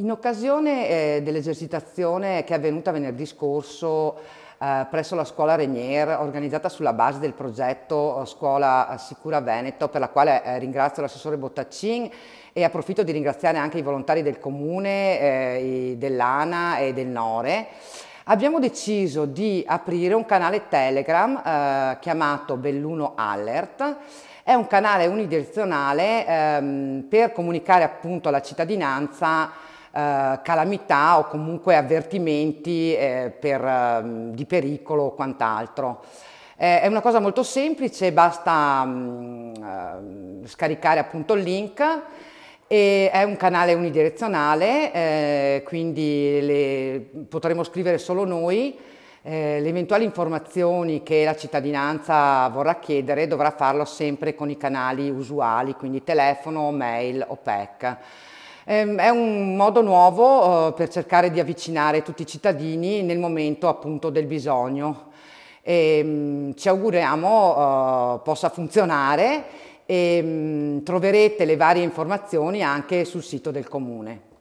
In occasione eh, dell'esercitazione che è avvenuta venerdì scorso eh, presso la scuola Regnier, organizzata sulla base del progetto eh, Scuola Sicura Veneto, per la quale eh, ringrazio l'assessore Bottaccin e approfitto di ringraziare anche i volontari del comune, eh, dell'ANA e del NORE, abbiamo deciso di aprire un canale Telegram eh, chiamato Belluno Alert è un canale unidirezionale ehm, per comunicare appunto alla cittadinanza eh, calamità o comunque avvertimenti eh, per, ehm, di pericolo o quant'altro. Eh, è una cosa molto semplice, basta mh, mm, ehm, scaricare appunto il link e è un canale unidirezionale, eh, quindi le, potremo scrivere solo noi. Eh, le eventuali informazioni che la cittadinanza vorrà chiedere dovrà farlo sempre con i canali usuali, quindi telefono, mail o PEC. Ehm, è un modo nuovo eh, per cercare di avvicinare tutti i cittadini nel momento appunto del bisogno. E, ehm, ci auguriamo eh, possa funzionare e mm, troverete le varie informazioni anche sul sito del comune.